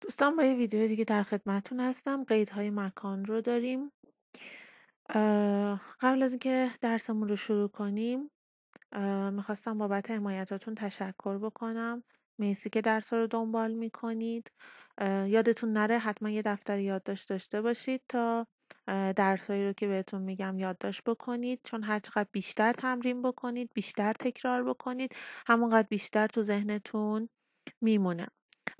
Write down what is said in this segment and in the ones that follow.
دوستان با یه ویدیو دیگه در خدمتتون هستم قیدهای مکان رو داریم قبل از اینکه درسمون رو شروع کنیم میخواستم بابت حمایتاتون تشکر بکنم میسی که درس رو دنبال میکنید یادتون نره حتما یه دفتر یادداشت داشته باشید تا درسایی رو که بهتون میگم یادداشت بکنید چون هر چقدر بیشتر تمرین بکنید بیشتر تکرار بکنید همونقدر بیشتر تو ذهنتون میمونه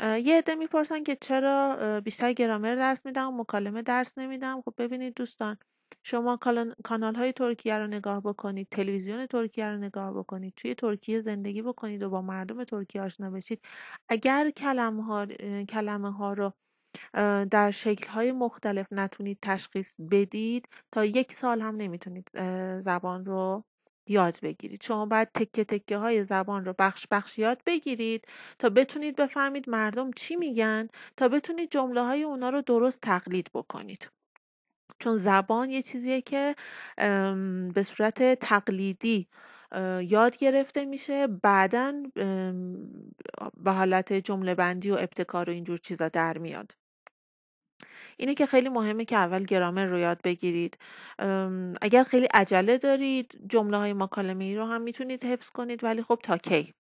یه عده میپرسن که چرا بیشتر گرامر درس میدم و مکالمه درس نمیدم خب ببینید دوستان شما کانال های ترکیه رو نگاه بکنید تلویزیون ترکیه رو نگاه بکنید توی ترکیه زندگی بکنید و با مردم ترکیه آشنا بشید اگر کلمه ها, کلمه ها رو در شکل های مختلف نتونید تشخیص بدید تا یک سال هم نمیتونید زبان رو یاد بگیرید شما باید تکه تکه های زبان رو بخش بخش یاد بگیرید تا بتونید بفهمید مردم چی میگن تا بتونید جمله های اونا رو درست تقلید بکنید چون زبان یه چیزیه که به صورت تقلیدی یاد گرفته میشه بعدا به حالت جمله بندی و ابتکار و اینجور چیزا در میاد اینه که خیلی مهمه که اول گرامر رو یاد بگیرید اگر خیلی عجله دارید جمله های مکالمه ای رو هم میتونید حفظ کنید ولی خب تا کی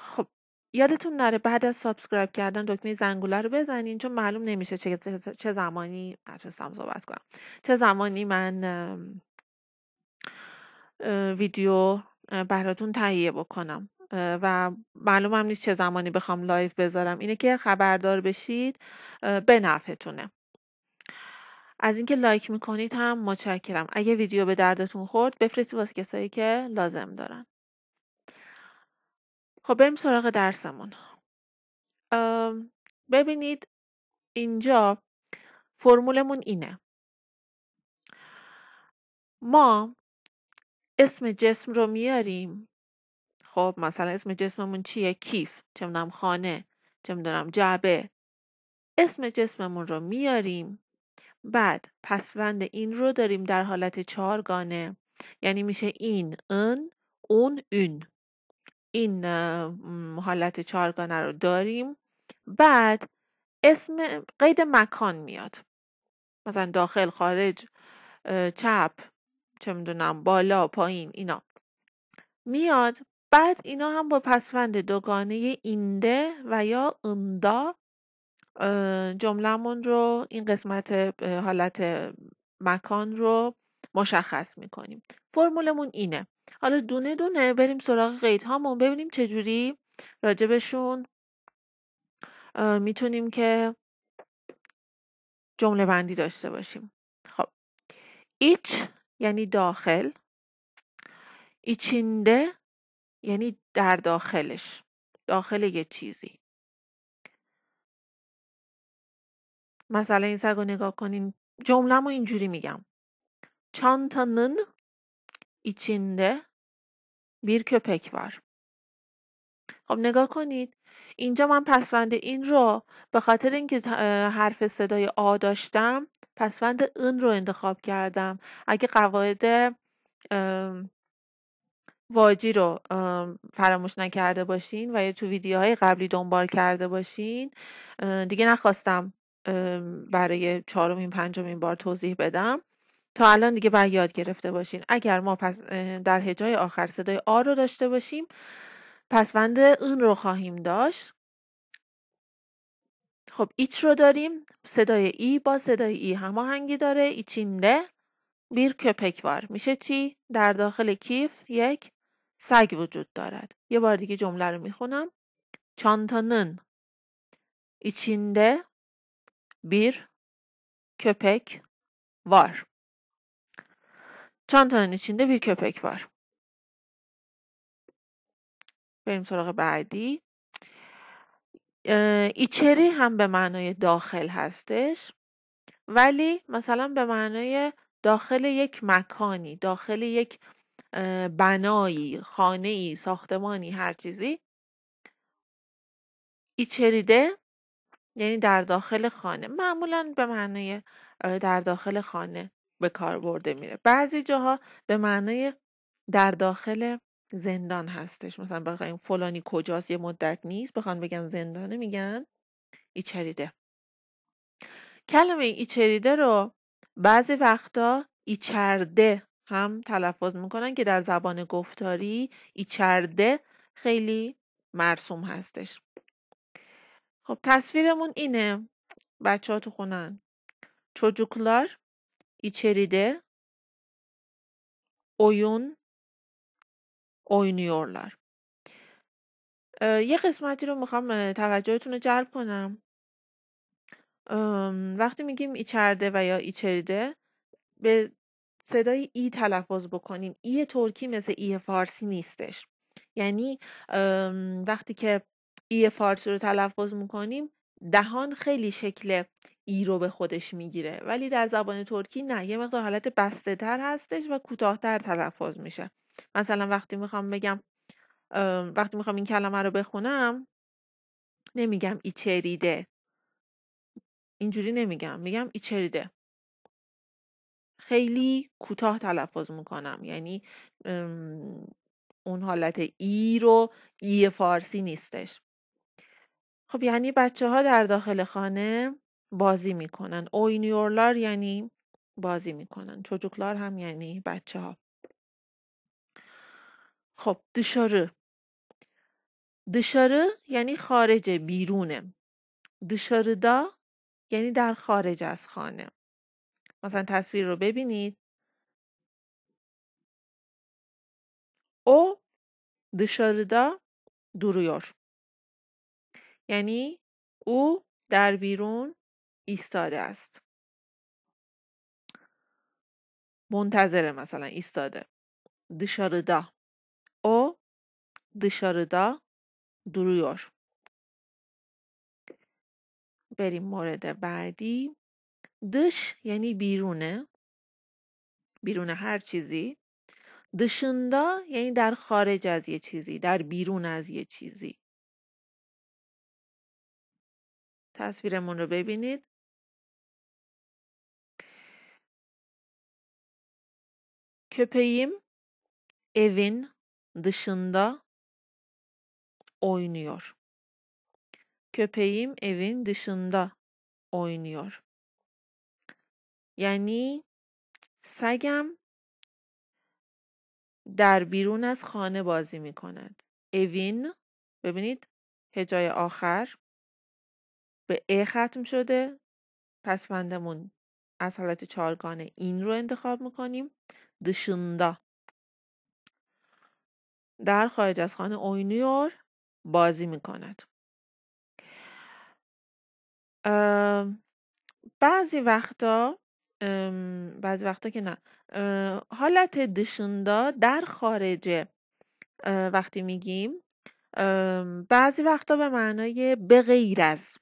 خب یادتون نره بعد از سابسکرایب کردن دکمه زنگوله رو بزنین چون معلوم نمیشه چه, چه, زمانی نتونستم صحبت کنم چه زمانی من ویدیو براتون تهیه بکنم و معلومم نیست چه زمانی بخوام لایف بذارم اینه که خبردار بشید به نفعتونه از اینکه لایک میکنید هم متشکرم اگه ویدیو به دردتون خورد بفرستید واسه کسایی که لازم دارن خب بریم سراغ درسمون ببینید اینجا فرمولمون اینه ما اسم جسم رو میاریم خب مثلا اسم جسممون چیه کیف چه میدونم خانه چه میدونم جعبه اسم جسممون رو میاریم بعد پسوند این رو داریم در حالت چهارگانه یعنی میشه این ان اون اون این حالت چهارگانه رو داریم بعد اسم قید مکان میاد مثلا داخل خارج چپ چه میدونم بالا پایین اینا میاد بعد اینا هم با پسوند دوگانه اینده و یا اندا جملهمون رو این قسمت حالت مکان رو مشخص میکنیم فرمولمون اینه حالا دونه دونه بریم سراغ قیدهامون ببینیم چجوری راجبشون میتونیم که جمله بندی داشته باشیم خب ایچ یعنی داخل ایچینده یعنی در داخلش داخل یه چیزی مثلا این سگ رو نگاه کنین جمله رو اینجوری میگم نن ایچینده bir کپک var. خب نگاه کنید اینجا من پسوند این رو به خاطر اینکه حرف صدای آ داشتم پسوند این رو انتخاب کردم اگه قواعد واجی رو فراموش نکرده باشین و یا تو ویدیوهای قبلی دنبال کرده باشین دیگه نخواستم برای چهارمین پنجمین بار توضیح بدم تا الان دیگه بر یاد گرفته باشین اگر ما پس در هجای آخر صدای آ رو داشته باشیم پسوند اون رو خواهیم داشت خب ایچ رو داریم صدای ای با صدای ای هماهنگی داره ایچینده بیر کپکوار میشه چی؟ در داخل کیف یک سگ وجود دارد یه بار دیگه جمله رو میخونم چانتانن ایچینده بیر کپک وار. چانتانن ایچینده بیر کپک وار. بریم سراغ بعدی ایچری هم به معنای داخل هستش ولی مثلا به معنای داخل یک مکانی داخل یک بنایی ای ساختمانی هر چیزی ایچریده یعنی در داخل خانه معمولا به معنای در داخل خانه به کار برده میره بعضی جاها به معنای در داخل زندان هستش مثلا بخوایم فلانی کجاست یه مدت نیست بخوان بگن زندانه میگن ایچریده کلمه ایچریده رو بعضی وقتا ایچرده هم تلفظ میکنن که در زبان گفتاری ایچرده خیلی مرسوم هستش خب تصویرمون اینه بچه ها تو خونن چوجوکلار ایچریده اویون اوینیورلار یه قسمتی رو میخوام توجهتون رو جلب کنم وقتی میگیم ایچرده و یا ایچریده به صدای ای تلفظ بکنین ای ترکی مثل ای فارسی نیستش یعنی وقتی که ای فارسی رو تلفظ میکنیم دهان خیلی شکل ای رو به خودش میگیره ولی در زبان ترکی نه یه مقدار حالت بسته تر هستش و کوتاهتر تلفظ میشه مثلا وقتی میخوام بگم وقتی میخوام این کلمه رو بخونم نمیگم ایچریده اینجوری نمیگم میگم ایچریده خیلی کوتاه تلفظ میکنم یعنی اون حالت ای رو ای فارسی نیستش خب یعنی بچه ها در داخل خانه بازی میکنن اوینیورلار یعنی بازی میکنن چوچوکلار هم یعنی بچه ها خب دشاره دشاره یعنی خارج بیرونه دشاردا یعنی در خارج از خانه مثلا تصویر رو ببینید او دشاردا درویار یعنی او در بیرون ایستاده است. منتظره مثلا ایستاده. دشاردا. او دشاردا درویور بریم مورد بعدی. دش یعنی بیرونه بیرون هر چیزی دشندا یعنی در خارج از یه چیزی در بیرون از یه چیزی تصویرمون رو ببینید کپیم evin dışında oynuyor. کپیم evin dışında oynuyor. یعنی سگم در بیرون از خانه بازی می کند اوین ببینید هجای آخر به ا ختم شده پس بندمون از حالت چارگانه این رو انتخاب میکنیم دشندا در خارج از خانه اوینیور بازی میکند بعضی وقتا بعضی وقتا که نه حالت دشندا در خارج وقتی میگیم بعضی وقتا به معنای به غیر از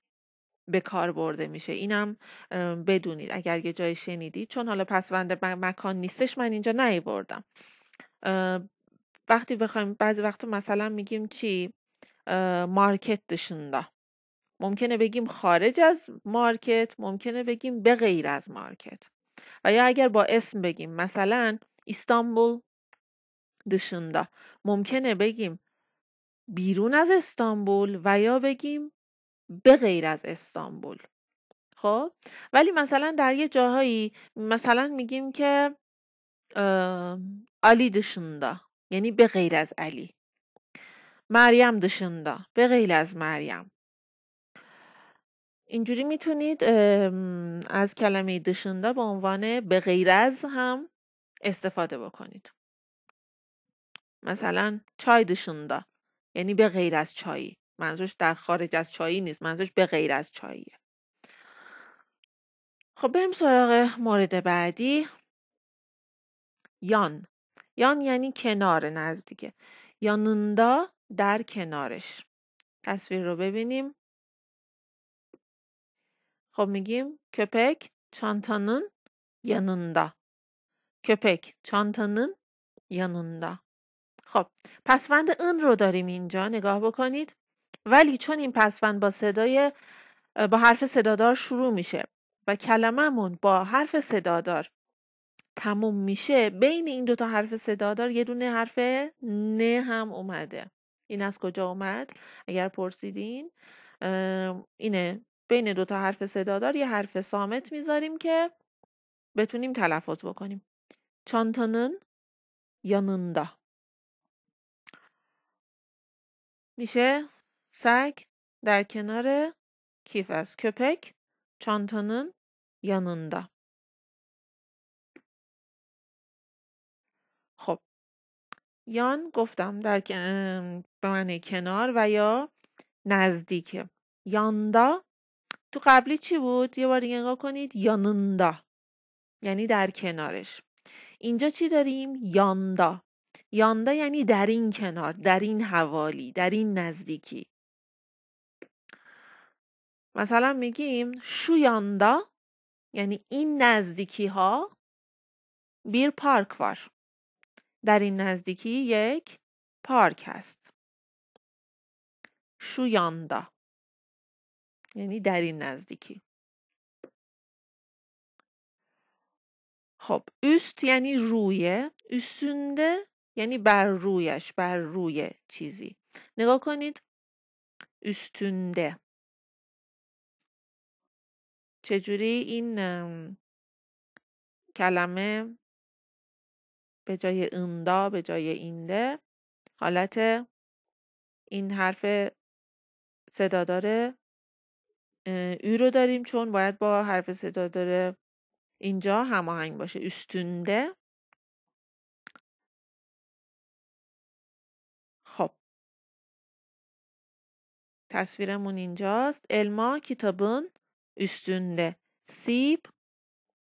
به کار برده میشه اینم بدونید اگر یه جای شنیدید چون حالا پسوند مکان نیستش من اینجا نیوردم بردم وقتی بخوایم بعضی وقتا مثلا میگیم چی مارکت dışında ممکنه بگیم خارج از مارکت ممکنه بگیم به غیر از مارکت و یا اگر با اسم بگیم مثلا استانبول دشوندا ممکنه بگیم بیرون از استانبول و یا بگیم به غیر از استانبول خب ولی مثلا در یه جاهایی مثلا میگیم که علی دشوندا یعنی به غیر از علی مریم دشوندا به غیر از مریم اینجوری میتونید از کلمه دشنده به عنوان به غیر از هم استفاده بکنید مثلا چای دشنده یعنی به غیر از چایی منظورش در خارج از چایی نیست منظورش به غیر از چاییه خب بریم سراغ مورد بعدی یان یان یعنی کنار نزدیکه یانوندا در کنارش تصویر رو ببینیم خب میگیم کپک چانتانن yanında. کپک چانتانن yanında. خب پسوند ان رو داریم اینجا نگاه بکنید ولی چون این پسوند با صدای با حرف صدادار شروع میشه و کلمهمون با حرف صدادار تموم میشه بین این دوتا حرف صدادار یه دونه حرف نه هم اومده این از کجا اومد اگر پرسیدین اینه بین تا حرف صدادار یه حرف سامت میذاریم که بتونیم تلفظ بکنیم چانتانن یانندا میشه سگ در کنار کیف از کپک چانتانن یانندا خب یان گفتم در به معنی کنار و یا نزدیک یاندا تو قبلی چی بود یه بار دیگه نگاه کنید یانندا یعنی در کنارش اینجا چی داریم یاندا یاندا یعنی در این کنار در این حوالی در این نزدیکی مثلا میگیم شو یاندا یعنی این نزدیکی ها بیر پارک وار در این نزدیکی یک پارک هست شو یاندا یعنی در این نزدیکی خب üst یعنی رویه üstünde یعنی بر رویش بر روی چیزی نگاه کنید üstünde چجوری این کلمه به جای اندا به جای اینده حالت این حرف صدا داره ای رو داریم چون باید با حرف صدا داره اینجا هماهنگ باشه üstünde خب تصویرمون اینجاست الما کتابن üstünde سیب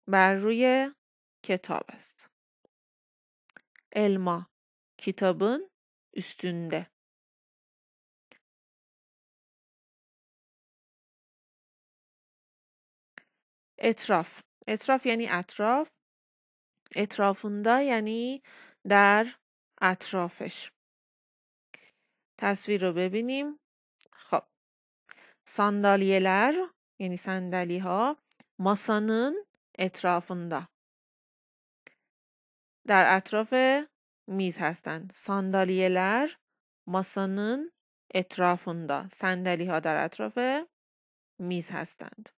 بر روی کتاب است الما کتابن üstünde اطراف اطراف یعنی اطراف اطرافوندا یعنی در اطرافش تصویر رو ببینیم خب ساندالیلر یعنی سندلی ها ماسانن اطرافوندا در اطراف میز هستند ساندالیلر ماسانن اطرافوندا صندلی ها در اطراف میز هستند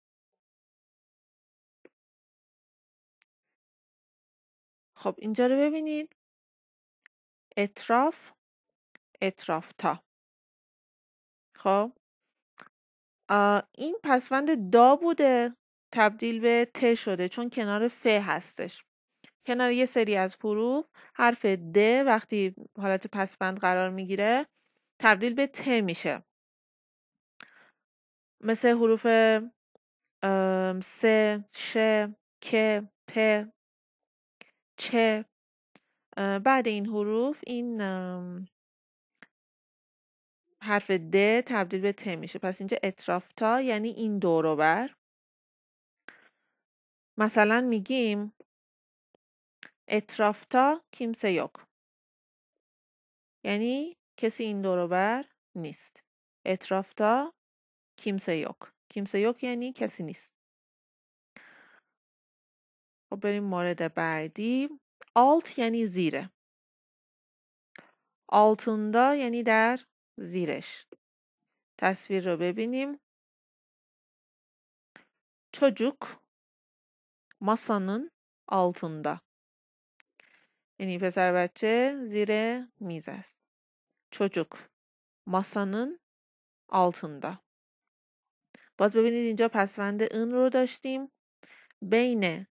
خب اینجا رو ببینید اطراف اطراف تا. خب این پسوند دا بوده تبدیل به ت شده چون کنار ف هستش کنار یه سری از حروف حرف د وقتی حالت پسوند قرار میگیره تبدیل به ت میشه مثل حروف س ش ک پ چه بعد این حروف این حرف د تبدیل به ت میشه پس اینجا اطرافتا یعنی این بر. مثلا میگیم اطرافتا کیمسه یک یعنی کسی این بر نیست اطرافتا کیمسه یک کیمسه یک یعنی کسی نیست خب بریم مورد بعدی alt یعنی زیره altında یعنی در زیرش تصویر رو ببینیم çocuk masanın altında یعنی پسر بچه زیر میز است çocuk masanın altında باز ببینید اینجا پسوند ın رو داشتیم بین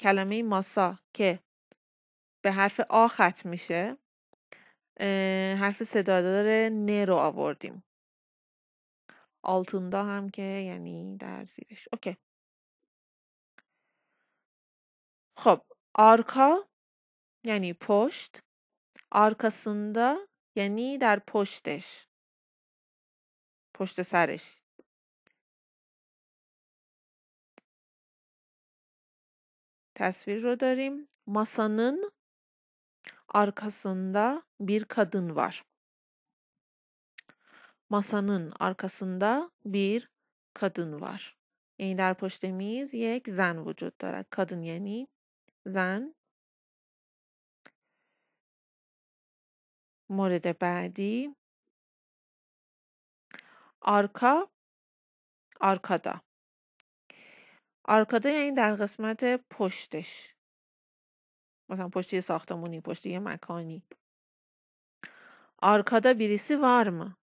کلمه ماسا که به حرف آ ختم میشه حرف صدادار ن رو آوردیم آلتوندا هم که یعنی در زیرش اوکی خب آرکا یعنی پشت آرکاسوندا یعنی در پشتش پشت سرش tasvir رو داریم. Masanın arkasında bir kadın var. Masanın arkasında bir kadın var. یعنی در پشت میز یک زن وجود دارد. کادن یعنی زن. مورد بعدی آرکا آرکادا آرکادا یعنی در قسمت پشتش مثلا پشت یه ساختمونی پشت یه مکانی آرکادا بیریسی وارم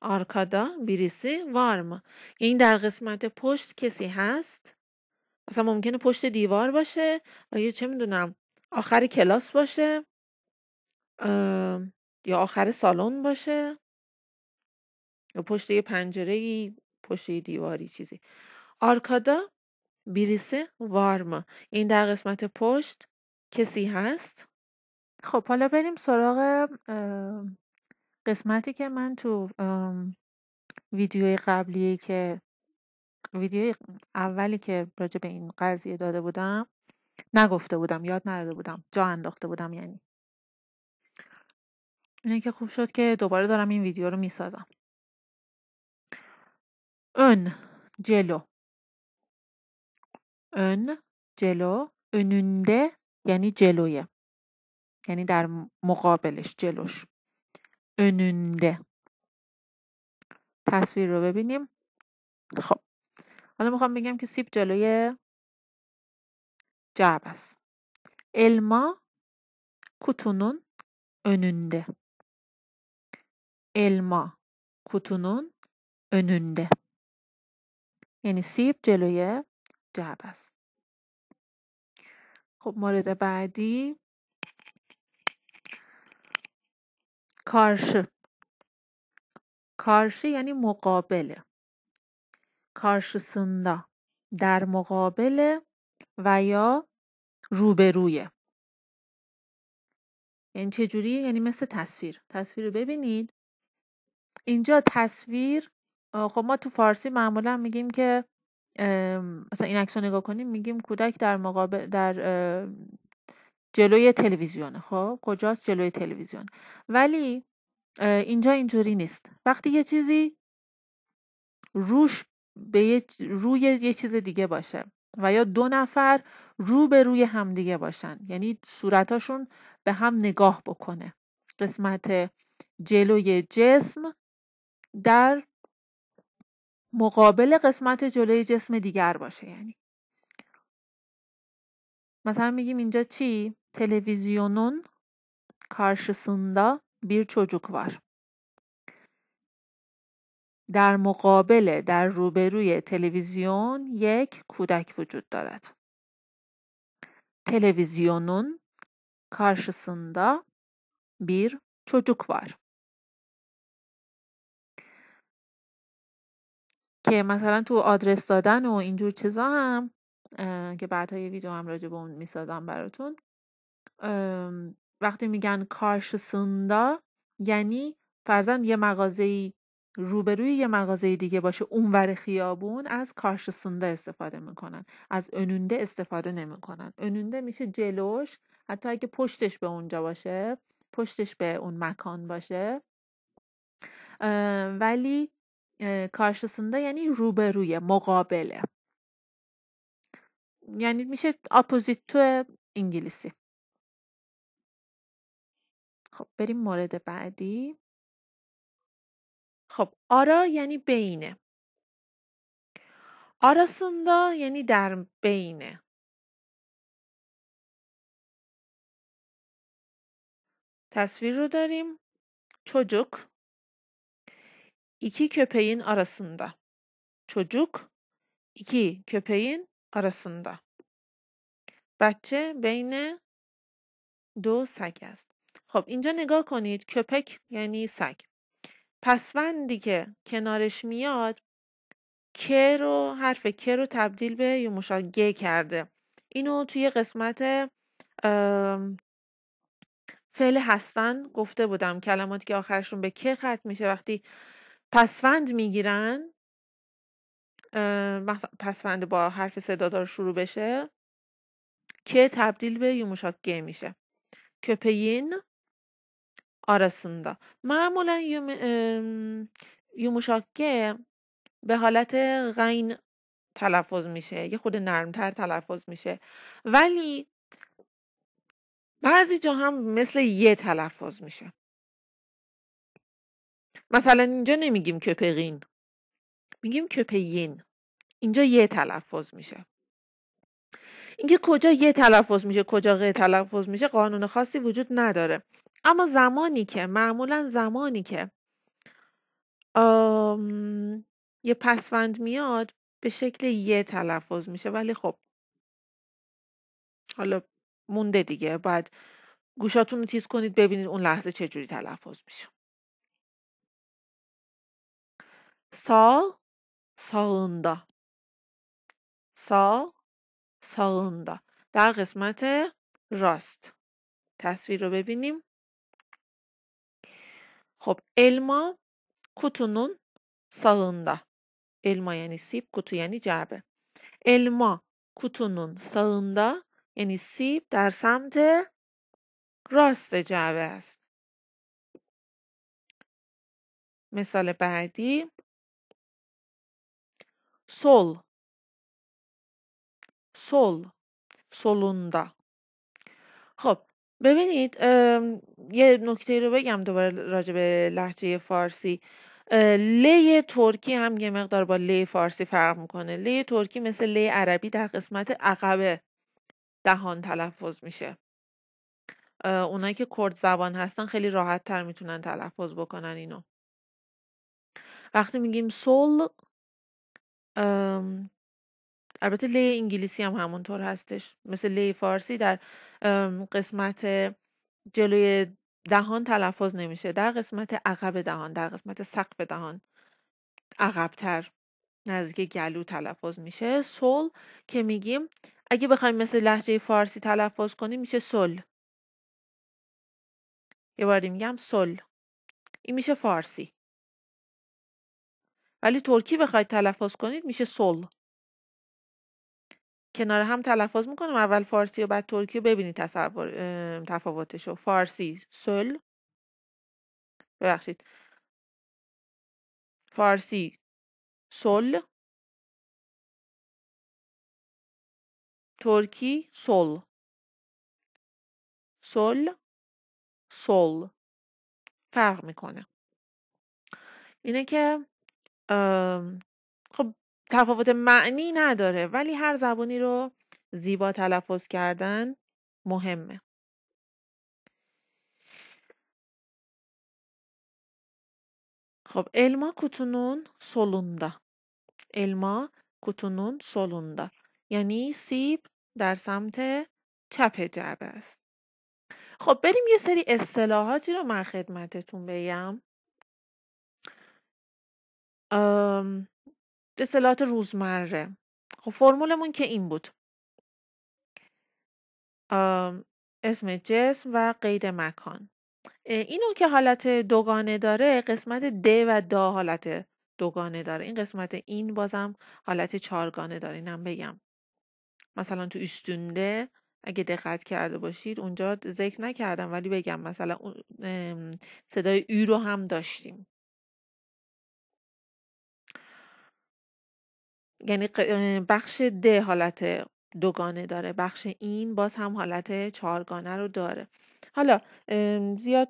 آرکادا بیریسی وارم یعنی در قسمت پشت کسی هست مثلا ممکنه پشت دیوار باشه و یا چه میدونم آخر کلاس باشه یا آخر سالن باشه یا پشت یه پنجره پشت یه دیواری چیزی آرکادا بیریسه وارما این در قسمت پشت کسی هست خب حالا بریم سراغ قسمتی که من تو ویدیوی قبلی که ویدیوی اولی که راجع به این قضیه داده بودم نگفته بودم یاد نداده بودم جا انداخته بودم یعنی اینه که خوب شد که دوباره دارم این ویدیو رو میسازم اون جلو ön جلو önünde یعنی جلویه یعنی در مقابلش جلوش önünde تصویر رو ببینیم خب حالا میخوام بگم که سیب جلوی جعب است الما کوتونون önünde. الما کوتونون önünde. یعنی سیب جلوی جعب است خب مورد بعدی کارش کارش یعنی مقابله کارشسندا در مقابل و یا روبرویه یعنی جوری یعنی مثل تصویر تصویر رو ببینید اینجا تصویر خب ما تو فارسی معمولا میگیم که مثلا این عکس رو نگاه کنیم میگیم کودک در مقابل در جلوی تلویزیونه خب کجاست جلوی تلویزیون ولی اینجا اینجوری نیست وقتی یه چیزی روش به یه روی یه چیز دیگه باشه و یا دو نفر رو به روی هم دیگه باشن یعنی صورتاشون به هم نگاه بکنه قسمت جلوی جسم در مقابل قسمت جلوی جسم دیگر باشه یعنی مثلا میگیم اینجا چی؟ تلویزیونون karşısında بیر çocuk وار. در مقابل در روبروی تلویزیون یک کودک وجود دارد. تلویزیونون karşısında بیر çocuk وار. که مثلا تو آدرس دادن و اینجور چیزا هم که بعد یه ویدیو هم راجع به اون میسازم براتون وقتی میگن کارش سندا یعنی فرزن یه مغازه روبروی یه مغازه دیگه باشه اونور خیابون از کارش سنده استفاده میکنن از انونده استفاده نمیکنن انونده میشه جلوش حتی اگه پشتش به اونجا باشه پشتش به اون مکان باشه ولی karşısında یعنی روبروی مقابله یعنی میشه اپوزیت تو انگلیسی خب بریم مورد بعدی خب آرا یعنی بینه آراسندا یعنی در بینه تصویر رو داریم چوجک iki köpeğin arasında. Çocuk iki köpeğin arasında. بچه بین دو سگ است خب اینجا نگاه کنید کپک یعنی سگ پسوندی که کنارش میاد ک رو حرف ک رو تبدیل به یوموشا گ کرده اینو توی قسمت فعل هستن گفته بودم کلماتی که آخرشون به که ختم میشه وقتی پسفند میگیرن پسفند با حرف صدادار شروع بشه که تبدیل به یوموشاک گه میشه کپین آرسنده. معمولا یوموشاک به حالت غین تلفظ میشه یه خود نرمتر تلفظ میشه ولی بعضی جا هم مثل یه تلفظ میشه مثلا اینجا نمیگیم کپقین میگیم کپیین اینجا یه تلفظ میشه اینکه کجا یه تلفظ میشه کجا غیر تلفظ میشه قانون خاصی وجود نداره اما زمانی که معمولا زمانی که یه پسوند میاد به شکل یه تلفظ میشه ولی خب حالا مونده دیگه باید گوشاتون رو تیز کنید ببینید اون لحظه چجوری تلفظ میشه Sağ sağında سا ساوندا در قسمت راست تصویر رو ببینیم خب الما کتونون sağında الما یعنی سیب kutu یعنی جعبه الما کتونون sağında یعنی سیب در سمت راست جعبه است مثال بعدی sol sol solunda خب ببینید یه نکته رو بگم دوباره راجع به لحجه فارسی لی ترکی هم یه مقدار با لی فارسی فرق میکنه لی ترکی مثل لی عربی در قسمت عقب دهان تلفظ میشه اونایی که کرد زبان هستن خیلی راحت تر میتونن تلفظ بکنن اینو وقتی میگیم سول البته لی انگلیسی هم همونطور هستش. مثل لی فارسی در قسمت جلوی دهان تلفظ نمیشه. در قسمت عقب دهان، در قسمت سقف دهان عقبتر نزدیک گلو تلفظ میشه. سول که میگیم اگه بخوایم مثل لحجه فارسی تلفظ کنیم میشه سول یه باری میگم سول این میشه فارسی. ولی ترکی بخواید تلفظ کنید میشه سل کنار هم تلفظ میکنم اول فارسی و بعد ترکی ببینید تصور تفاوتشو فارسی سل ببخشید فارسی سل ترکی سل سل سل فرق میکنه اینه که خب تفاوت معنی نداره ولی هر زبانی رو زیبا تلفظ کردن مهمه خب الما کتونون سلوندا الما کتونون سلوندا یعنی سیب در سمت چپ جعبه است. خب بریم یه سری اصطلاحاتی رو من خدمتتون بگم. اصطلاحات روزمره. خب فرمولمون که این بود. اسم جسم و قید مکان. اینو که حالت دوگانه داره قسمت د و دا حالت دوگانه داره. این قسمت این بازم حالت چهارگانه داره اینم بگم. مثلا تو üstünde اگه دقت کرده باشید اونجا ذکر نکردم ولی بگم مثلا صدای ای رو هم داشتیم. یعنی بخش د حالت دوگانه داره بخش این باز هم حالت چهارگانه رو داره حالا زیاد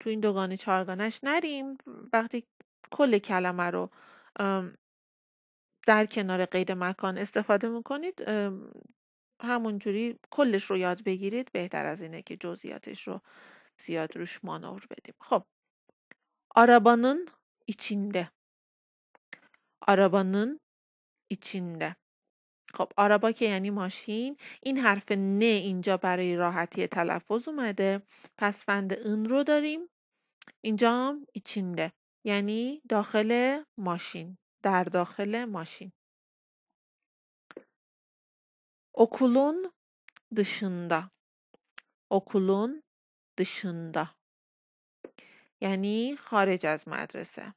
تو این دوگانه چهارگانش نریم وقتی کل کلمه رو در کنار قید مکان استفاده میکنید همونجوری کلش رو یاد بگیرید بهتر از اینه که جزئیاتش رو زیاد روش مانور بدیم خب آرابانن ایچینده آرابانن خب آرابا که یعنی ماشین این حرف نه اینجا برای راحتی تلفظ اومده پس فند این رو داریم اینجا هم ایچینده یعنی داخل ماشین در داخل ماشین اکولون دشنده، اکولون دشنده، یعنی خارج از مدرسه.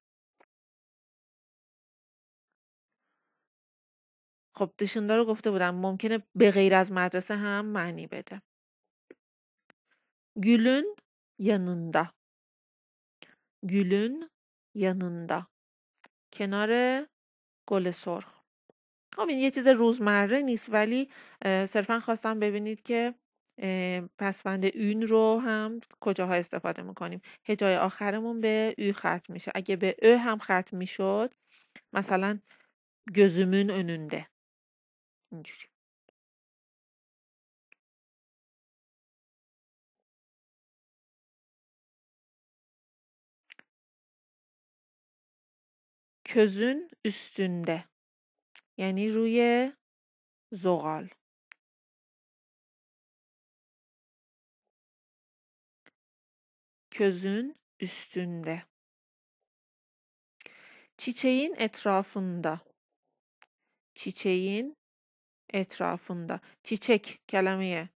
خب دشوندا رو گفته بودم ممکنه به غیر از مدرسه هم معنی بده گلن yanında گلون yanında کنار گل سرخ خب این یه چیز روزمره نیست ولی صرفا خواستم ببینید که پسوند اون رو هم کجاها استفاده میکنیم هجای آخرمون به او ختم میشه اگه به او هم ختم میشد مثلا گزمون önünde injury közün üstünde یعنی روی زغال közün üstünde çiçeğin etrafında çiçeğin etrafında چیچک کلمه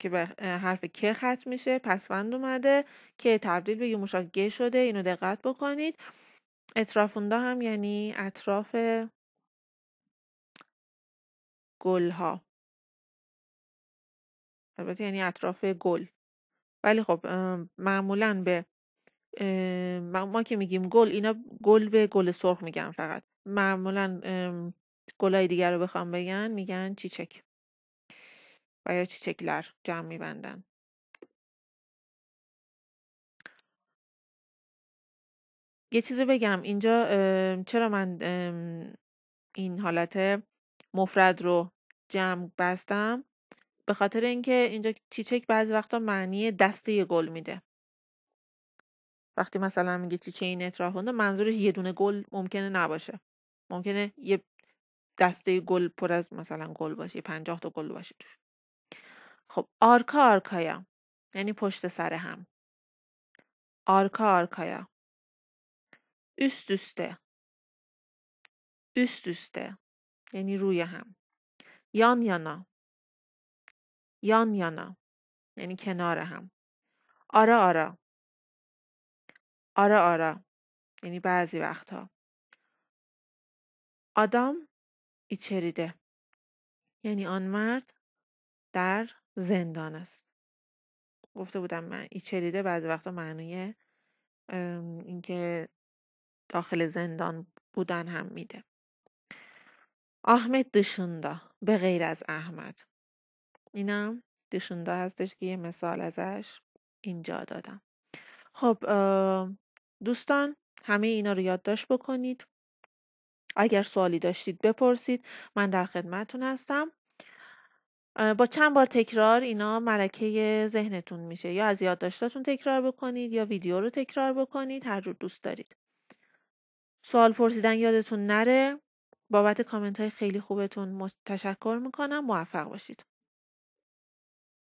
که به حرف که ختم میشه پسوند اومده که تبدیل به یوموشاک شده اینو دقت بکنید اطرافوندا هم یعنی اطراف گلها البته یعنی اطراف گل ولی خب معمولا به ما که میگیم گل اینا گل به گل سرخ میگن فقط معمولا گلای دیگر رو بخوام بگن میگن چیچک و یا چیچکلر جمع میبندن یه چیزی بگم اینجا چرا من این حالت مفرد رو جمع بستم به خاطر اینکه اینجا چیچک بعضی وقتا معنی دسته گل میده وقتی مثلا میگه چیچه این منظورش یه دونه گل ممکنه نباشه ممکنه یه دسته گل پر از مثلا گل باشه پنجاه تا گل باشه توش خب آرکا آرکایا یعنی پشت سر هم آرکا آرکایا üst üste یعنی روی هم یان یانا یان یانا یعنی کنار هم آرا آرا آرا آرا یعنی بعضی وقتها آدم. ایچریده یعنی آن مرد در زندان است گفته بودم من ایچریده بعضی وقتا معنی اینکه داخل زندان بودن هم میده احمد دشوندا به غیر از احمد اینم دشوندا هستش که یه مثال ازش اینجا دادم خب دوستان همه اینا رو یادداشت بکنید اگر سوالی داشتید بپرسید من در خدمتتون هستم با چند بار تکرار اینا ملکه ذهنتون میشه یا از یادداشتاتون تکرار بکنید یا ویدیو رو تکرار بکنید هر جور دوست دارید سوال پرسیدن یادتون نره بابت کامنت های خیلی خوبتون تشکر میکنم موفق باشید